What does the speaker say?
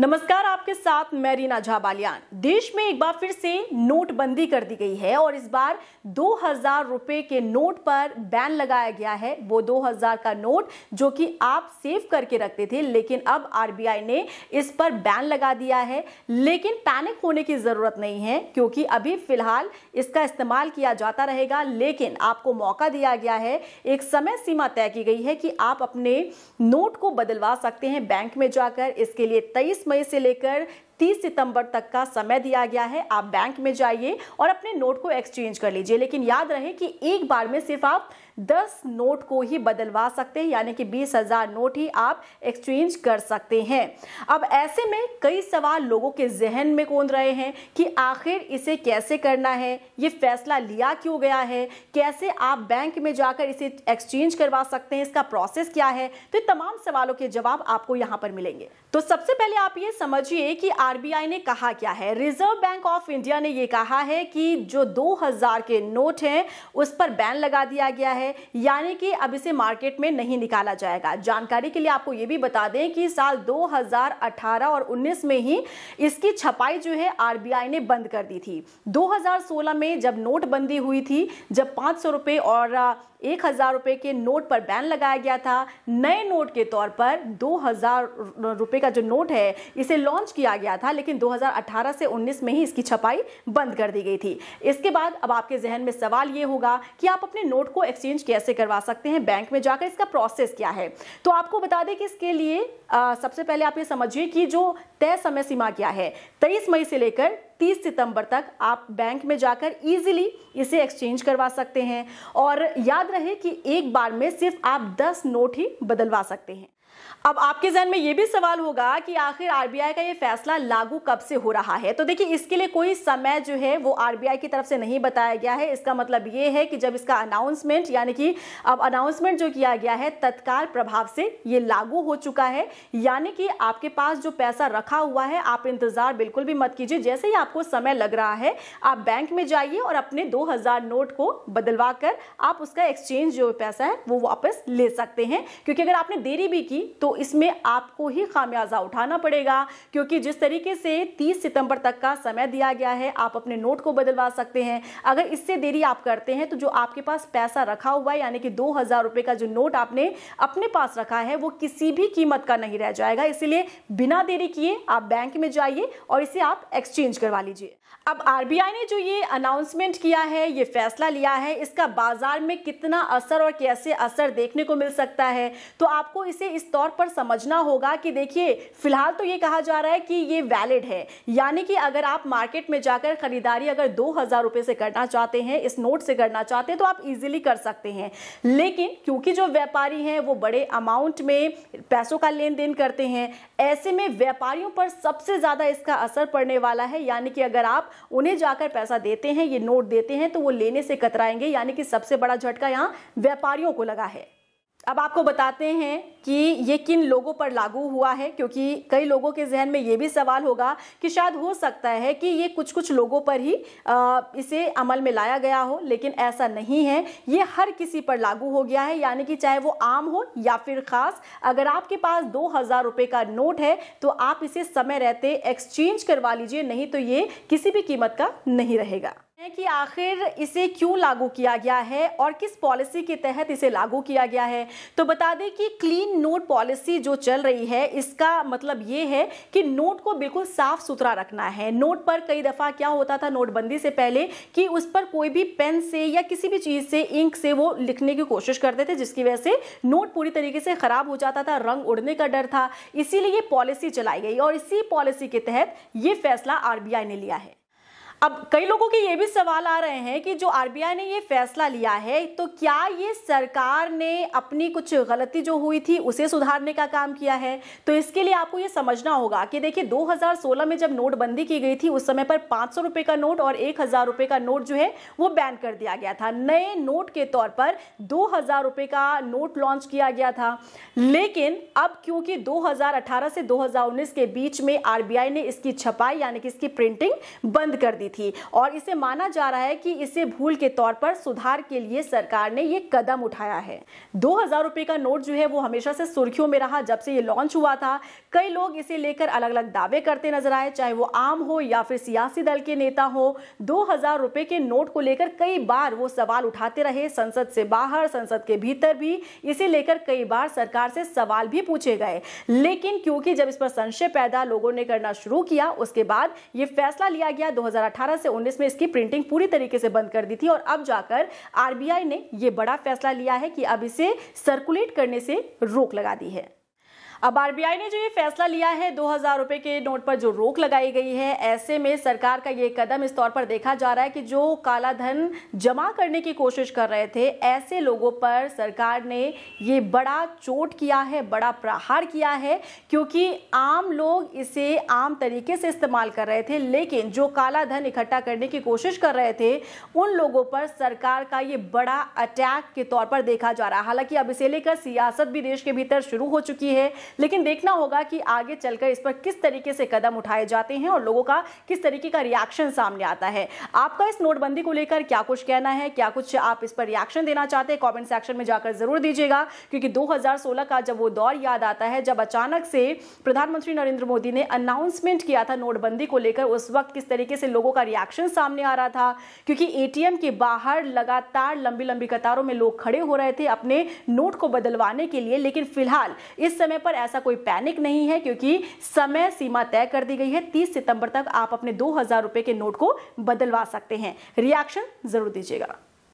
नमस्कार आपके साथ मैं रीना झाबालियान देश में एक बार फिर से नोटबंदी कर दी गई है और इस बार दो हजार रुपए के नोट पर बैन लगाया गया है वो दो हजार का नोट जो कि आप सेव करके रखते थे लेकिन अब आरबीआई ने इस पर बैन लगा दिया है लेकिन पैनिक होने की जरूरत नहीं है क्योंकि अभी फिलहाल इसका इस्तेमाल किया जाता रहेगा लेकिन आपको मौका दिया गया है एक समय सीमा तय की गई है कि आप अपने नोट को बदलवा सकते हैं बैंक में जाकर इसके लिए तेईस मई से लेकर 30 सितंबर तक का समय दिया गया है आप बैंक में जाइए और अपने नोट को एक्सचेंज कर लीजिए लेकिन याद रहे कि एक बार में सिर्फ आप 10 नोट को ही बदलवा सकते हैं यानी कि बीस हजार नोट ही आप एक्सचेंज कर सकते हैं अब ऐसे में कई सवाल लोगों के जहन में कौन रहे हैं कि आखिर इसे कैसे करना है ये फैसला लिया क्यों गया है कैसे आप बैंक में जाकर इसे एक्सचेंज करवा सकते हैं इसका प्रोसेस क्या है तो तमाम सवालों के जवाब आपको यहाँ पर मिलेंगे तो सबसे पहले आप ये समझिए कि आरबीआई ने कहा क्या है रिजर्व बैंक ऑफ इंडिया ने यह कहा है कि जो 2000 के नोट हैं उस पर बैन लगा दिया गया है यानी कि अब इसे मार्केट में नहीं निकाला जाएगा जानकारी के लिए आपको यह भी बता दें कि साल 2018 और 19 में ही इसकी छपाई जो है आरबीआई ने बंद कर दी थी दो में जब नोटबंदी हुई थी जब पांच और एक हज़ार रुपये के नोट पर बैन लगाया गया था नए नोट के तौर पर दो हज़ार रुपये का जो नोट है इसे लॉन्च किया गया था लेकिन 2018 से 19 में ही इसकी छपाई बंद कर दी गई थी इसके बाद अब आपके जहन में सवाल ये होगा कि आप अपने नोट को एक्सचेंज कैसे करवा सकते हैं बैंक में जाकर इसका प्रोसेस क्या है तो आपको बता दें कि इसके लिए आ, सबसे पहले आप ये समझिए कि जो तय समय सीमा क्या है तेईस मई से लेकर 30 सितंबर तक आप बैंक में जाकर इजीली इसे एक्सचेंज करवा सकते हैं और याद रहे कि एक बार में सिर्फ आप 10 नोट ही बदलवा सकते हैं अब आपके जहन में ये भी सवाल होगा कि आखिर आरबीआई का ये फैसला लागू कब से हो रहा है तो देखिए इसके लिए कोई समय जो है वो आरबीआई की तरफ से नहीं बताया गया है इसका मतलब ये है कि जब इसका अनाउंसमेंट यानी कि अब अनाउंसमेंट जो किया गया है तत्काल प्रभाव से ये लागू हो चुका है यानी कि आपके पास जो पैसा रखा हुआ है आप इंतजार बिल्कुल भी मत कीजिए जैसे ही आपको समय लग रहा है आप बैंक में जाइए और अपने दो नोट को बदलवा कर आप उसका एक्सचेंज जो पैसा है वो वापस ले सकते हैं क्योंकि अगर आपने देरी भी की तो इसमें आपको ही खामियाजा उठाना पड़ेगा क्योंकि जिस तरीके से 30 सितंबर तक का समय दिया गया है आप अपने नोट को बदलवा सकते हैं अगर इससे देरी आप करते हैं तो जो आपके पास पैसा रखा हुआ है यानी कि दो हजार रुपए का जो नोट आपने अपने पास रखा है वो किसी भी कीमत का नहीं रह जाएगा इसीलिए बिना देरी किए आप बैंक में जाइए और इसे आप एक्सचेंज करवा लीजिए अब आरबीआई ने जो ये अनाउंसमेंट किया है ये फैसला लिया है इसका बाजार में कितना असर और कैसे असर देखने को मिल सकता है तो आपको इसे इस तौर पर समझना होगा कि देखिए फिलहाल तो ये कहा जा रहा है कि ये वैलिड है यानी कि अगर आप मार्केट में जाकर खरीदारी अगर दो हजार रुपए से करना चाहते हैं इस नोट से करना चाहते हैं तो आप इजीली कर सकते हैं लेकिन क्योंकि जो व्यापारी हैं वो बड़े अमाउंट में पैसों का लेन देन करते हैं ऐसे में व्यापारियों पर सबसे ज़्यादा इसका असर पड़ने वाला है यानी कि अगर आप उन्हें जाकर पैसा देते हैं ये नोट देते हैं तो वो लेने से कतराएंगे यानी कि सबसे बड़ा झटका यहाँ व्यापारियों को लगा है अब आपको बताते हैं कि ये किन लोगों पर लागू हुआ है क्योंकि कई लोगों के जहन में ये भी सवाल होगा कि शायद हो सकता है कि ये कुछ कुछ लोगों पर ही इसे अमल में लाया गया हो लेकिन ऐसा नहीं है ये हर किसी पर लागू हो गया है यानी कि चाहे वो आम हो या फिर ख़ास अगर आपके पास दो हज़ार रुपये का नोट है तो आप इसे समय रहते एक्सचेंज करवा लीजिए नहीं तो ये किसी भी कीमत का नहीं रहेगा है कि आखिर इसे क्यों लागू किया गया है और किस पॉलिसी के तहत इसे लागू किया गया है तो बता दें कि क्लीन नोट पॉलिसी जो चल रही है इसका मतलब ये है कि नोट को बिल्कुल साफ सुथरा रखना है नोट पर कई दफ़ा क्या होता था नोटबंदी से पहले कि उस पर कोई भी पेन से या किसी भी चीज़ से इंक से वो लिखने की कोशिश करते थे जिसकी वजह से नोट पूरी तरीके से ख़राब हो जाता था रंग उड़ने का डर था इसीलिए ये पॉलिसी चलाई गई और इसी पॉलिसी के तहत ये फैसला आर ने लिया है अब कई लोगों के ये भी सवाल आ रहे हैं कि जो आरबीआई ने ये फैसला लिया है तो क्या ये सरकार ने अपनी कुछ गलती जो हुई थी उसे सुधारने का काम किया है तो इसके लिए आपको ये समझना होगा कि देखिए 2016 में जब नोटबंदी की गई थी उस समय पर पाँच सौ का नोट और एक हज़ार का नोट जो है वो बैन कर दिया गया था नए नोट के तौर पर दो हज़ार का नोट लॉन्च किया गया था लेकिन अब क्योंकि दो से दो के बीच में आरबीआई ने इसकी छपाई यानी कि इसकी प्रिंटिंग बंद कर दी थी और इसे माना जा रहा है कि इसे भूल के तौर पर सुधार के लिए सरकार ने ये कदम उठाया है दो हजार रुपए का नोट जो है वो हमेशा से सुर्खियों में रहा जब से ये लॉन्च हुआ था कई लोग इसे लेकर अलग अलग दावे करते नजर आए चाहे वो आम हो या फिर सियासी दल के नेता हो दो हजार रुपये के नोट को लेकर कई बार वो सवाल उठाते रहे संसद से बाहर संसद के भीतर भी इसे लेकर कई बार सरकार से सवाल भी पूछे गए लेकिन क्योंकि जब इस पर संशय पैदा लोगों ने करना शुरू किया उसके बाद ये फैसला लिया गया 2018 से 19 में इसकी प्रिंटिंग पूरी तरीके से बंद कर दी थी और अब जाकर आरबीआई ने यह बड़ा फैसला लिया है कि अब इसे सर्कुलेट करने से रोक लगा दी है अब आरबीआई ने जो ये फैसला लिया है दो हजार रुपए के नोट पर जो रोक लगाई गई है ऐसे में सरकार का ये कदम इस तौर पर देखा जा रहा है कि जो काला धन जमा करने की कोशिश कर रहे थे ऐसे लोगों पर सरकार ने ये बड़ा चोट किया है बड़ा प्रहार किया है क्योंकि आम लोग इसे आम तरीके से इस्तेमाल कर रहे थे लेकिन जो काला धन इकट्ठा करने की कोशिश कर रहे थे उन लोगों पर सरकार का ये बड़ा अटैक के तौर पर देखा जा रहा है हालांकि अब इसे लेकर सियासत भी देश के भीतर शुरू हो चुकी है लेकिन देखना होगा कि आगे चलकर इस पर किस तरीके से कदम उठाए जाते हैं और लोगों का किस तरीके का रिएक्शन सामने आता है आपका इस नोटबंदी को लेकर क्या कुछ कहना है क्या कुछ आप इस पर रिएक्शन देना चाहते हैं कॉमेंट सेक्शन में जाकर जरूर दीजिएगा क्योंकि दो का जब वो दौर याद आता है जब अचानक से प्रधानमंत्री नरेंद्र मोदी ने अनाउंसमेंट किया था नोटबंदी को लेकर उस वक्त किस तरीके से लोगों का रिएक्शन सामने आ रहा था क्योंकि एटीएम के बाहर लगातार लंबी लंबी कतारों में लोग खड़े हो रहे थे अपने नोट को बदलवाने के लिए लेकिन फिलहाल इस समय पर पर ऐसा कोई पैनिक नहीं है क्योंकि समय सीमा तय कर दी गई है तीस सितंबर तक आप अपने दो हजार रुपए के नोट को बदलवा सकते हैं रिएक्शन जरूर दीजिएगा